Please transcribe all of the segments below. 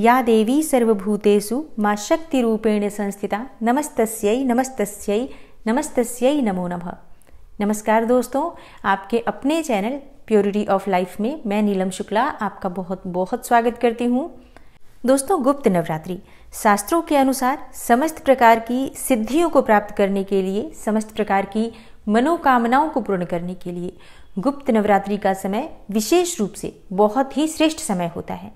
या देवी सर्वभूतेषु मा शक्तिरूपेण संस्थिता नमस्तस्यै नमस्तस्यै नमस्तस्यै नमो नमः नमस्कार दोस्तों आपके अपने चैनल प्योरिटी ऑफ लाइफ में मैं नीलम शुक्ला आपका बहुत बहुत स्वागत करती हूँ दोस्तों गुप्त नवरात्रि शास्त्रों के अनुसार समस्त प्रकार की सिद्धियों को प्राप्त करने के लिए समस्त प्रकार की मनोकामनाओं को पूर्ण करने के लिए गुप्त नवरात्रि का समय विशेष रूप से बहुत ही श्रेष्ठ समय होता है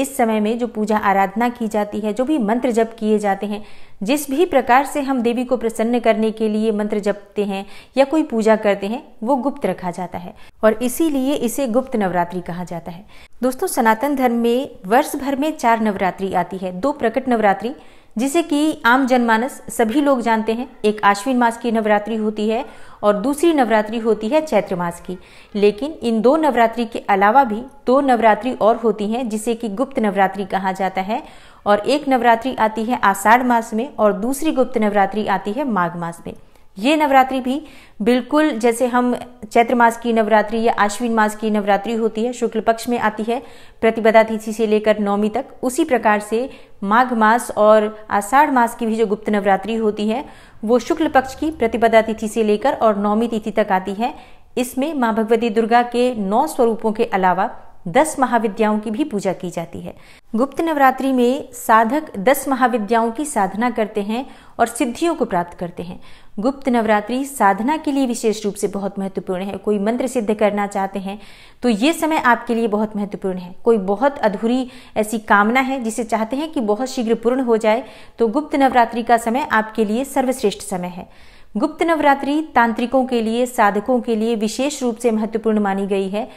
इस समय में जो पूजा आराधना की जाती है जो भी मंत्र जप किए जाते हैं जिस भी प्रकार से हम देवी को प्रसन्न करने के लिए मंत्र जपते हैं या कोई पूजा करते हैं वो गुप्त रखा जाता है और इसीलिए इसे गुप्त नवरात्रि कहा जाता है दोस्तों सनातन धर्म में वर्ष भर में चार नवरात्रि आती है दो प्रकट नवरात्रि जिसे कि आम जनमानस सभी लोग जानते हैं एक आश्विन मास की नवरात्रि होती है और दूसरी नवरात्रि होती है चैत्र मास की लेकिन इन दो नवरात्रि के अलावा भी दो नवरात्रि और होती हैं जिसे कि गुप्त नवरात्रि कहा जाता है और एक नवरात्रि आती है आषाढ़ मास में और दूसरी गुप्त नवरात्रि आती है माघ मास में ये नवरात्रि भी बिल्कुल जैसे हम चैत्र मास की नवरात्रि या आश्विन मास की नवरात्रि होती है शुक्ल पक्ष में आती है प्रतिपदा तिथि से लेकर नवमी तक उसी प्रकार से माघ मास और आषाढ़ मास की भी जो गुप्त नवरात्रि होती है वो शुक्ल पक्ष की प्रतिपदा तिथि से लेकर और नवमी तिथि तक आती है इसमें माँ भगवती दुर्गा के नौ स्वरूपों के अलावा दस महाविद्याओं की भी पूजा की जाती है गुप्त नवरात्रि में साधक दस महाविद्याओं की साधना करते हैं और सिद्धियों को प्राप्त करते हैं गुप्त नवरात्रि साधना के लिए विशेष रूप से बहुत महत्वपूर्ण है कोई मंत्र सिद्ध करना चाहते हैं तो ये समय आपके लिए बहुत महत्वपूर्ण है कोई बहुत अधूरी ऐसी कामना है जिसे चाहते हैं कि बहुत शीघ्र पूर्ण हो जाए तो गुप्त नवरात्रि का समय आपके लिए सर्वश्रेष्ठ समय है गुप्त नवरात्रि तांत्रिकों के लिए साधकों के लिए विशेष रूप से महत्वपूर्ण मानी गई है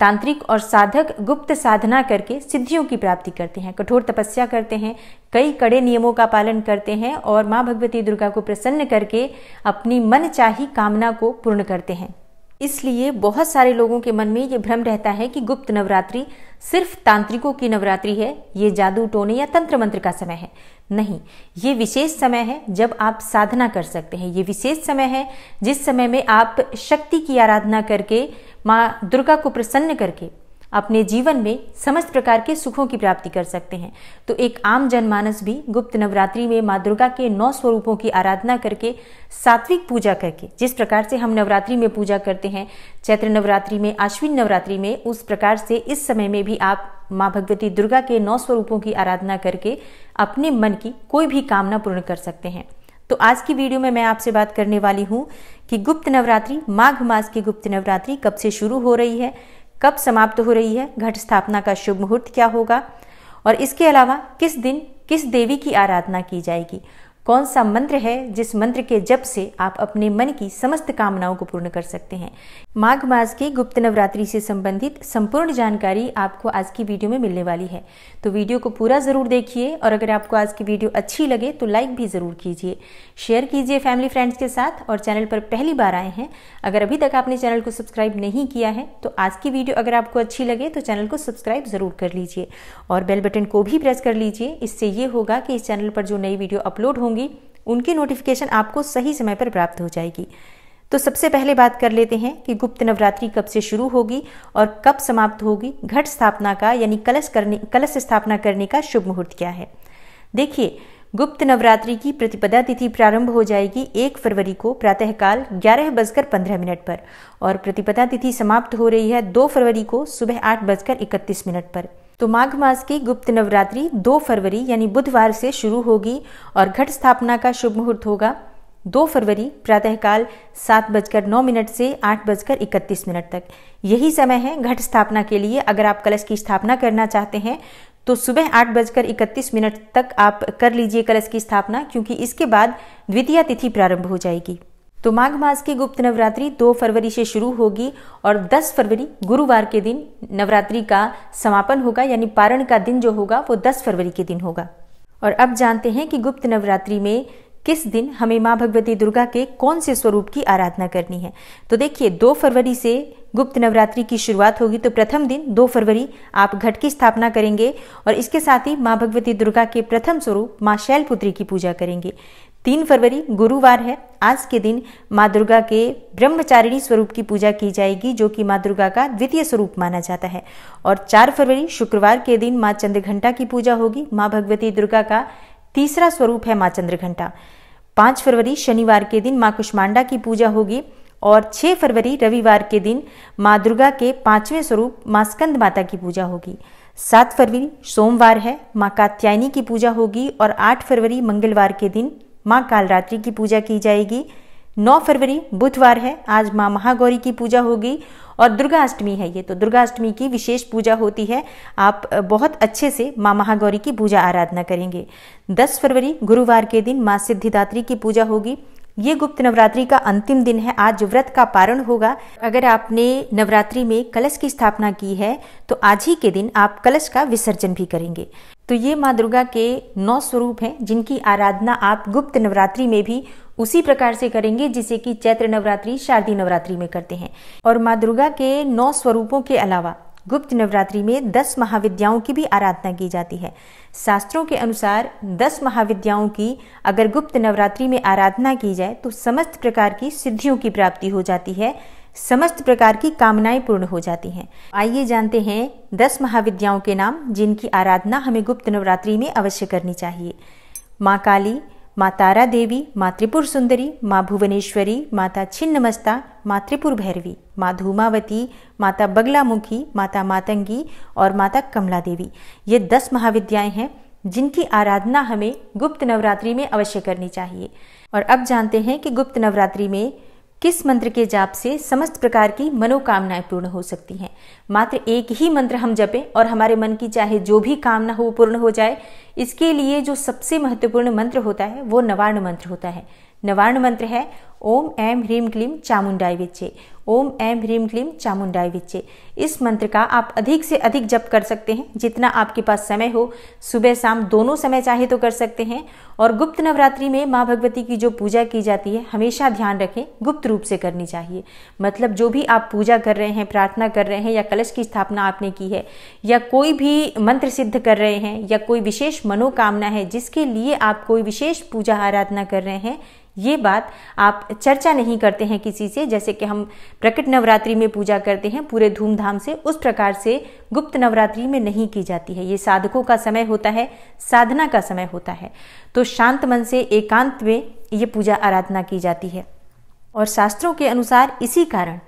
तांत्रिक और साधक गुप्त साधना करके सिद्धियों की प्राप्ति करते हैं कठोर तपस्या करते हैं कई कड़े नियमों का पालन करते हैं और माँ भगवती दुर्गा को प्रसन्न करके अपनी मनचाही कामना को पूर्ण करते हैं इसलिए बहुत सारे लोगों के मन में ये भ्रम रहता है कि गुप्त नवरात्रि सिर्फ तांत्रिकों की नवरात्रि है ये जादू टोने या तंत्र मंत्र का समय है नहीं ये विशेष समय है जब आप साधना कर सकते हैं ये विशेष समय है जिस समय में आप शक्ति की आराधना करके माँ दुर्गा को प्रसन्न करके अपने जीवन में समस्त प्रकार के सुखों की प्राप्ति कर सकते हैं तो एक आम जनमानस भी गुप्त नवरात्रि में माँ दुर्गा के नौ स्वरूपों की आराधना करके सात्विक पूजा करके जिस प्रकार से हम नवरात्रि में पूजा करते हैं चैत्र नवरात्रि में आश्विन नवरात्रि में उस प्रकार से इस समय में भी आप माँ भगवती दुर्गा के नौ स्वरूपों की आराधना करके अपने मन की कोई भी कामना पूर्ण कर सकते हैं तो आज की वीडियो में मैं आपसे बात करने वाली हूँ कि गुप्त नवरात्रि माघ मास की गुप्त नवरात्रि कब से शुरू हो रही है कब समाप्त हो रही है घट स्थापना का शुभ मुहूर्त क्या होगा और इसके अलावा किस दिन किस देवी की आराधना की जाएगी कौन सा मंत्र है जिस मंत्र के जप से आप अपने मन की समस्त कामनाओं को पूर्ण कर सकते हैं माघ मास के गुप्त नवरात्रि से संबंधित संपूर्ण जानकारी आपको आज की वीडियो में मिलने वाली है तो वीडियो को पूरा ज़रूर देखिए और अगर आपको आज की वीडियो अच्छी लगे तो लाइक भी ज़रूर कीजिए शेयर कीजिए फैमिली फ्रेंड्स के साथ और चैनल पर पहली बार आए हैं अगर अभी तक आपने चैनल को सब्सक्राइब नहीं किया है तो आज की वीडियो अगर आपको अच्छी लगे तो चैनल को सब्सक्राइब ज़रूर कर लीजिए और बेल बटन को भी प्रेस कर लीजिए इससे ये होगा कि इस चैनल पर जो नई वीडियो अपलोड होंगी होंगी उनकी नोटिफिकेशन आपको सही समय पर प्राप्त हो जाएगी तो सबसे पहले बात कर लेते हैं कि गुप्त नवरात्रि कब से शुरू होगी और कब समाप्त होगी घट स्थापना का यानी कलश करने कलश स्थापना करने का शुभ मुहूर्त क्या है देखिए गुप्त नवरात्रि की प्रतिपदा तिथि प्रारंभ हो जाएगी एक फरवरी को प्रातःकाल ग्यारह बजकर पंद्रह मिनट पर और प्रतिपदा तिथि समाप्त हो रही है दो फरवरी को सुबह आठ बजकर इकतीस मिनट पर तो माघ मास की गुप्त नवरात्रि 2 फरवरी यानी बुधवार से शुरू होगी और घट स्थापना का शुभ मुहूर्त होगा 2 फरवरी प्रातःकाल सात बजकर नौ मिनट से आठ बजकर इकतीस मिनट तक यही समय है घट स्थापना के लिए अगर आप कलश की स्थापना करना चाहते हैं तो सुबह आठ बजकर इकतीस मिनट तक आप कर लीजिए कलश की स्थापना क्योंकि इसके बाद द्वितीय तिथि प्रारंभ हो जाएगी तो माघ मास की गुप्त नवरात्रि 2 फरवरी से शुरू होगी और 10 फरवरी गुरुवार के दिन नवरात्रि का समापन होगा यानी पारण का दिन जो होगा वो 10 फरवरी के दिन होगा और अब जानते हैं कि गुप्त नवरात्रि में किस दिन हमें माँ भगवती दुर्गा के कौन से स्वरूप की आराधना करनी है तो देखिए 2 फरवरी से गुप्त नवरात्रि की शुरुआत होगी तो प्रथम दिन 2 फरवरी आप घट की स्थापना करेंगे और इसके साथ ही माँ भगवती दुर्गा के प्रथम स्वरूप माँ शैलपुत्री की पूजा करेंगे तीन फरवरी गुरुवार है आज के दिन माँ दुर्गा के ब्रह्मचारिणी स्वरूप की पूजा की जाएगी जो कि माँ दुर्गा का द्वितीय स्वरूप माना जाता है और चार फरवरी शुक्रवार के दिन माँ चंद्रघंटा की पूजा होगी माँ भगवती दुर्गा का तीसरा स्वरूप है माँ चंद्रघंटा पाँच फरवरी शनिवार के दिन माँ कुष्मांडा की पूजा होगी और 6 फरवरी रविवार के दिन माँ दुर्गा के पांचवें स्वरूप माँ स्कंद माता की पूजा होगी सात फरवरी सोमवार है माँ कात्यायनी की पूजा होगी और आठ फरवरी मंगलवार के दिन माँ कालरात्रि की पूजा की जाएगी 9 फरवरी बुधवार है आज माँ महागौरी की पूजा होगी और दुर्गा अष्टमी है ये तो दुर्गाष्टमी की विशेष पूजा होती है आप बहुत अच्छे से माँ महागौरी की पूजा आराधना करेंगे 10 फरवरी गुरुवार के दिन माँ सिद्धिदात्री की पूजा होगी ये गुप्त नवरात्रि का अंतिम दिन है आज व्रत का पारण होगा अगर आपने नवरात्रि में कलश की स्थापना की है तो आज ही के दिन आप कलश का विसर्जन भी करेंगे तो ये माँ दुर्गा के नौ स्वरूप हैं जिनकी आराधना आप गुप्त नवरात्रि में भी उसी प्रकार से करेंगे जिसे कि चैत्र नवरात्रि शारदीय नवरात्रि में करते हैं और माँ दुर्गा के नौ स्वरूपों के अलावा गुप्त नवरात्रि में दस महाविद्याओं की भी आराधना की जाती है शास्त्रों के अनुसार दस महाविद्याओं की अगर गुप्त नवरात्रि में आराधना की जाए तो समस्त प्रकार की सिद्धियों की प्राप्ति हो जाती है समस्त प्रकार की कामनाएं पूर्ण हो जाती हैं आइए जानते हैं दस महाविद्याओं के नाम जिनकी आराधना हमें गुप्त नवरात्रि में अवश्य करनी चाहिए माँ काली माँ तारा देवी माँ त्रिपुर सुंदरी माँ भुवनेश्वरी माता छिन्नमस्ता माँ त्रिपुर भैरवी माँ धूमावती माता बगलामुखी माता मातंगी और माता कमला देवी ये दस महाविद्याएं हैं जिनकी आराधना हमें गुप्त नवरात्रि में अवश्य करनी चाहिए और अब जानते हैं कि गुप्त नवरात्रि में किस मंत्र के जाप से समस्त प्रकार की मनोकामनाएं पूर्ण हो सकती हैं मात्र एक ही मंत्र हम जपें और हमारे मन की चाहे जो भी कामना हो पूर्ण हो जाए इसके लिए जो सबसे महत्वपूर्ण मंत्र होता है वो नवार्ण मंत्र होता है नवार्ण मंत्र है ओम ऐम ह्रीम क्लीम चामुंडाई विचे ओम ऐम ह्रीम क्लीम चामुंडाई विचे इस मंत्र का आप अधिक से अधिक जप कर सकते हैं जितना आपके पास समय हो सुबह शाम दोनों समय चाहे तो कर सकते हैं और गुप्त नवरात्रि में माँ भगवती की जो पूजा की जाती है हमेशा ध्यान रखें गुप्त रूप से करनी चाहिए मतलब जो भी आप पूजा कर रहे हैं प्रार्थना कर रहे हैं या कलश की स्थापना आपने की है या कोई भी मंत्र सिद्ध कर रहे हैं या कोई विशेष मनोकामना है जिसके लिए आप कोई विशेष पूजा आराधना कर रहे हैं ये बात आप चर्चा नहीं करते हैं किसी से जैसे कि हम प्रकट नवरात्रि में पूजा करते हैं पूरे धूमधाम से उस प्रकार से गुप्त नवरात्रि में नहीं की जाती है ये साधकों का समय होता है साधना का समय होता है तो शांत मन से एकांत में ये पूजा आराधना की जाती है और शास्त्रों के अनुसार इसी कारण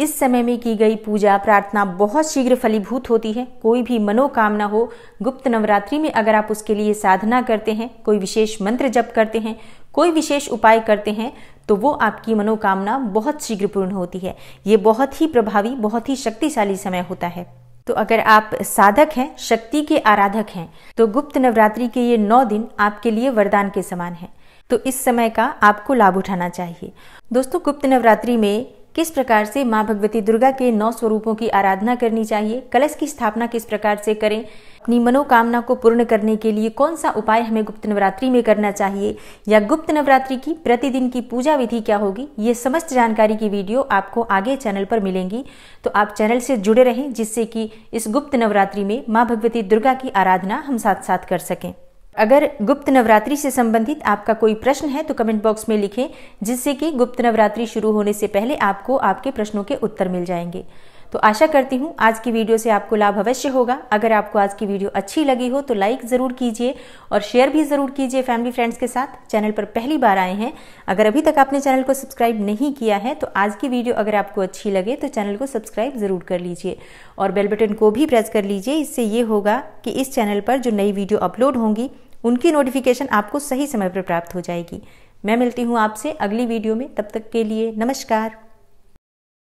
इस समय में की गई पूजा प्रार्थना बहुत शीघ्र फलीभूत होती है कोई भी मनोकामना हो गुप्त नवरात्रि में अगर आप उसके लिए साधना करते हैं कोई विशेष मंत्र जप करते हैं कोई विशेष उपाय करते हैं तो वो आपकी मनोकामना बहुत शीघ्र पूर्ण होती है ये बहुत ही प्रभावी बहुत ही शक्तिशाली समय होता है तो अगर आप साधक हैं शक्ति के आराधक हैं तो गुप्त नवरात्रि के ये नौ दिन आपके लिए वरदान के समान है तो इस समय का आपको लाभ उठाना चाहिए दोस्तों गुप्त नवरात्रि में किस प्रकार से माँ भगवती दुर्गा के नौ स्वरूपों की आराधना करनी चाहिए कलश की स्थापना किस प्रकार से करें अपनी मनोकामना को पूर्ण करने के लिए कौन सा उपाय हमें गुप्त नवरात्रि में करना चाहिए या गुप्त नवरात्रि की प्रतिदिन की पूजा विधि क्या होगी ये समस्त जानकारी की वीडियो आपको आगे चैनल पर मिलेंगी तो आप चैनल से जुड़े रहें जिससे कि इस गुप्त नवरात्रि में माँ भगवती दुर्गा की आराधना हम साथ साथ कर सकें अगर गुप्त नवरात्रि से संबंधित आपका कोई प्रश्न है तो कमेंट बॉक्स में लिखें जिससे कि गुप्त नवरात्रि शुरू होने से पहले आपको आपके प्रश्नों के उत्तर मिल जाएंगे तो आशा करती हूँ आज की वीडियो से आपको लाभ अवश्य होगा अगर आपको आज की वीडियो अच्छी लगी हो तो लाइक ज़रूर कीजिए और शेयर भी ज़रूर कीजिए फैमिली फ्रेंड्स के साथ चैनल पर पहली बार आए हैं अगर अभी तक आपने चैनल को सब्सक्राइब नहीं किया है तो आज की वीडियो अगर आपको अच्छी लगे तो चैनल को सब्सक्राइब ज़रूर कर लीजिए और बेल बटन को भी प्रेस कर लीजिए इससे ये होगा कि इस चैनल पर जो नई वीडियो अपलोड होंगी उनकी नोटिफिकेशन आपको सही समय पर प्राप्त हो जाएगी मैं मिलती हूँ आपसे अगली वीडियो में तब तक के लिए नमस्कार